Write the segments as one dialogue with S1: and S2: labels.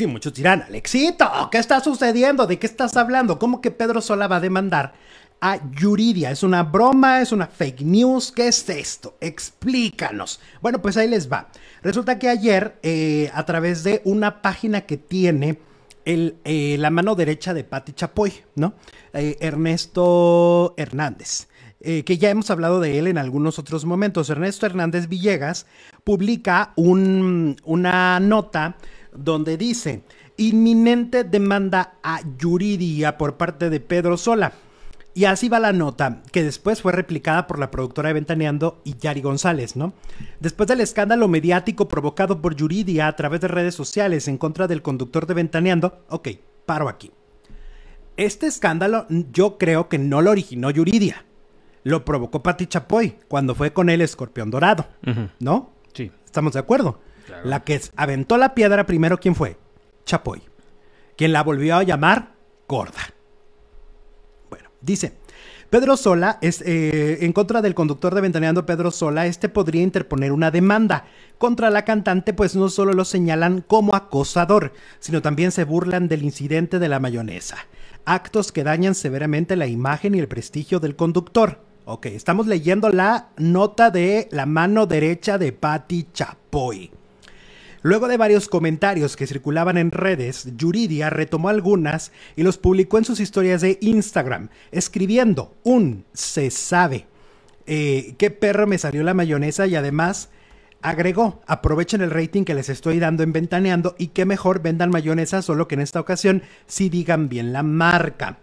S1: Sí, muchos dirán, Alexito, ¿qué está sucediendo? ¿De qué estás hablando? ¿Cómo que Pedro Sola va a demandar a Yuridia? ¿Es una broma? ¿Es una fake news? ¿Qué es esto? Explícanos. Bueno, pues ahí les va. Resulta que ayer, eh, a través de una página que tiene el, eh, la mano derecha de Patti Chapoy, ¿no? Eh, Ernesto Hernández. que ya hemos hablado de él en algunos otros momentos. Ernesto Hernández Villegas publica una nota donde dice, inminente demanda a Yuridia por parte de Pedro Sola. Y así va la nota, que después fue replicada por la productora de Ventaneando y Yari González, ¿no? Después del escándalo mediático provocado por Yuridia a través de redes sociales en contra del conductor de Ventaneando, ok, paro aquí. Este escándalo yo creo que no lo originó Yuridia, lo provocó Pati Chapoy cuando fue con el escorpión dorado, ¿no? Sí. ¿Estamos de acuerdo? La que aventó la piedra primero, ¿quién fue? Chapoy. Quien la volvió a llamar gorda. Bueno, dice. Pedro Sola, es, eh, en contra del conductor de Ventaneando Pedro Sola, este podría interponer una demanda contra la cantante, pues no solo lo señalan como acosador, sino también se burlan del incidente de la mayonesa. Actos que dañan severamente la imagen y el prestigio del conductor. Ok, estamos leyendo la nota de la mano derecha de Patti Chapoy. Luego de varios comentarios que circulaban en redes, Yuridia retomó algunas y los publicó en sus historias de Instagram, escribiendo un se sabe. Eh, qué perro me salió la mayonesa y además agregó, aprovechen el rating que les estoy dando en Ventaneando y que mejor vendan mayonesa, solo que en esta ocasión si digan bien la marca.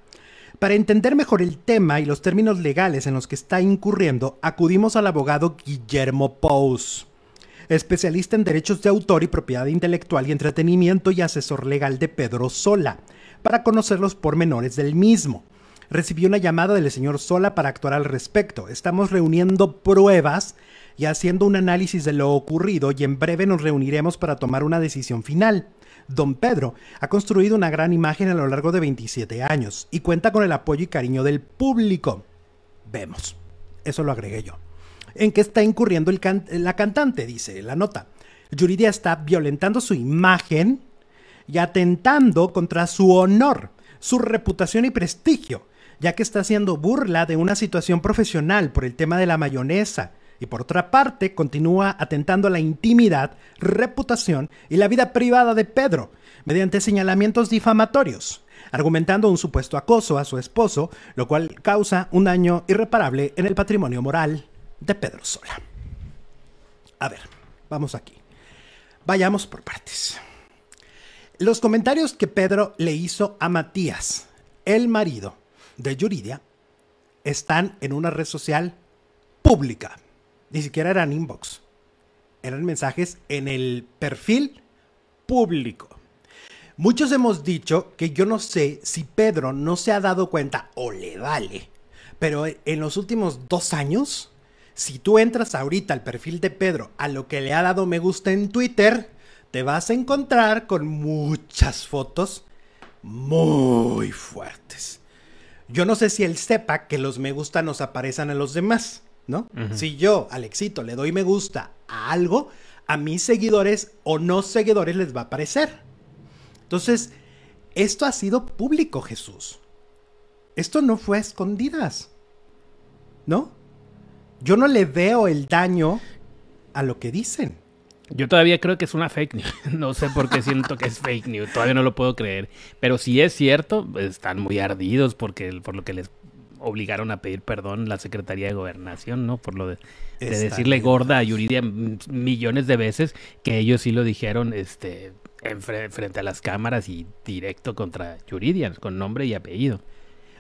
S1: Para entender mejor el tema y los términos legales en los que está incurriendo, acudimos al abogado Guillermo Pous especialista en derechos de autor y propiedad intelectual y entretenimiento y asesor legal de Pedro Sola, para conocer los pormenores del mismo. Recibí una llamada del señor Sola para actuar al respecto. Estamos reuniendo pruebas y haciendo un análisis de lo ocurrido y en breve nos reuniremos para tomar una decisión final. Don Pedro ha construido una gran imagen a lo largo de 27 años y cuenta con el apoyo y cariño del público. Vemos. Eso lo agregué yo en que está incurriendo la cantante, dice la nota. Yuridia está violentando su imagen y atentando contra su honor, su reputación y prestigio, ya que está haciendo burla de una situación profesional por el tema de la mayonesa. Y por otra parte, continúa atentando la intimidad, reputación y la vida privada de Pedro, mediante señalamientos difamatorios, argumentando un supuesto acoso a su esposo, lo cual causa un daño irreparable en el patrimonio moral de Pedro Sola. A ver, vamos aquí. Vayamos por partes. Los comentarios que Pedro le hizo a Matías, el marido de Yuridia, están en una red social pública. Ni siquiera eran inbox. Eran mensajes en el perfil público. Muchos hemos dicho que yo no sé si Pedro no se ha dado cuenta o le vale, pero en los últimos dos años si tú entras ahorita al perfil de Pedro, a lo que le ha dado me gusta en Twitter, te vas a encontrar con muchas fotos muy fuertes. Yo no sé si él sepa que los me gusta nos aparecen a los demás, ¿no? Si yo, Alexito, le doy me gusta a algo, a mis seguidores o no seguidores les va a aparecer. Entonces, esto ha sido público, Jesús. Esto no fue a escondidas, ¿no? Yo no le veo el daño
S2: a lo que dicen. Yo todavía creo que es una fake news. No sé por qué siento que es fake news. Todavía no lo puedo creer. Pero si es cierto, están muy ardidos porque por lo que les obligaron a pedir perdón la Secretaría de Gobernación, ¿no? Por lo de, decirle gorda a Yuridia millones de veces que ellos sí lo dijeron este frente a las cámaras y directo contra Yuridia con nombre y apellido.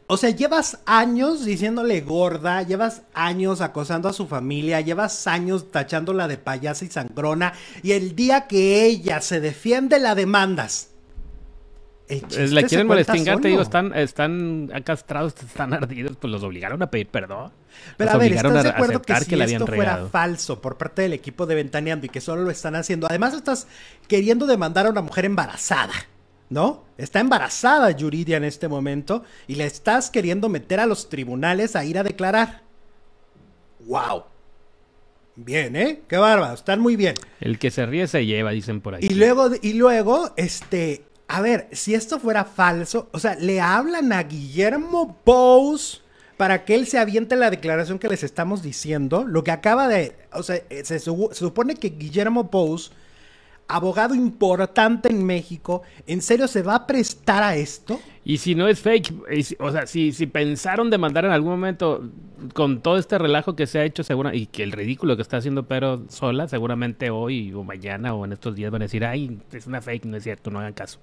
S2: O sea, llevas
S1: años diciéndole gorda, llevas años acosando a su familia, llevas años tachándola de payasa y sangrona, y el día que ella se defiende la demandas.
S2: Eh, eh, la quieren molestar, te digo, están, están castrados, están ardidos, pues los obligaron a pedir perdón. Pero a ver, ¿estás de que, si esto fuera falso por
S1: parte del equipo de Ventaneando y que solo lo están haciendo? Además, estás queriendo demandar a una mujer embarazada. ¿no? Está embarazada Yuridia en este momento y le estás queriendo meter a los tribunales a ir a declarar. ¡Wow! Bien, ¿eh?
S2: Qué barba. están muy bien. El que se ríe se lleva, dicen por ahí. Y
S1: luego, y luego, este, a ver, si esto fuera falso, o sea, le hablan a Guillermo Pose para que él se aviente la declaración que les estamos diciendo, lo que acaba de, o sea, eh, se, supone que Guillermo Pose abogado importante en México, ¿en serio se va a prestar a esto?
S2: Y si no es fake, o sea, si, si pensaron demandar en algún momento con todo este relajo que se ha hecho, y que el ridículo que está haciendo pero Sola, seguramente hoy o mañana o en estos días van a decir, ay, es una fake, no es cierto, no hagan caso.